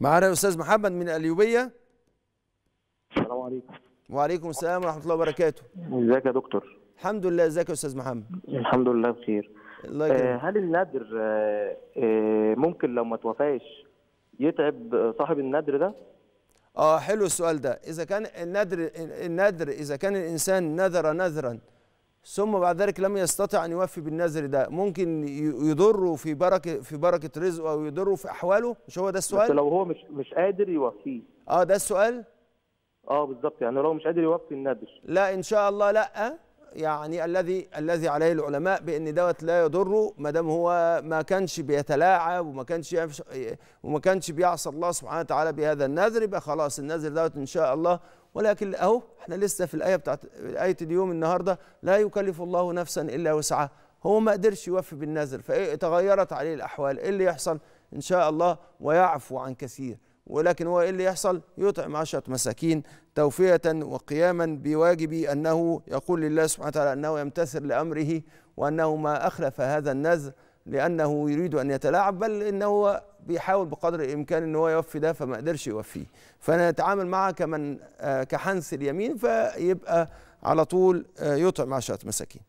معانا الاستاذ محمد من اليوبيه السلام عليكم وعليكم السلام ورحمه الله وبركاته ازيك يا دكتور الحمد لله ازيك يا استاذ محمد الحمد لله بخير الله آه هل النادر آه آه ممكن لو ما توفاش يتعب صاحب النادر ده اه حلو السؤال ده اذا كان النادر النادر اذا كان الانسان نذر نذرا ثم بعد ذلك لم يستطع ان يوفي بالنذر ده ممكن يضره في بركه في بركه رزقه او يضره في احواله مش هو ده السؤال بس لو هو مش مش قادر يوفيه اه ده السؤال اه بالظبط يعني لو مش قادر يوفي النذر لا ان شاء الله لا آه؟ يعني الذي الذي عليه العلماء بان دوت لا يضره ما دام هو ما كانش بيتلاعب وما كانش وما كانش بيعصى الله سبحانه وتعالى بهذا النذر يبقى خلاص النذر دوت ان شاء الله ولكن اهو احنا لسه في الايه بتاعت ايه اليوم النهارده لا يكلف الله نفسا الا وسعها هو ما قدرش يوفي بالنذر فتغيرت عليه الاحوال ايه اللي يحصل ان شاء الله ويعفو عن كثير ولكن هو ايه اللي يحصل يطعم عشرة مساكين توفية وقياما بواجب أنه يقول لله سبحانه وتعالى أنه يمتثل لأمره وأنه ما أخلف هذا النذر لأنه يريد أن يتلاعب بل أنه هو بيحاول بقدر الإمكان أن هو يوفي ده فما قدرش يوفيه فأنا معه كمن آه، كحنس اليمين فيبقى على طول آه، يطعم عشرة مساكين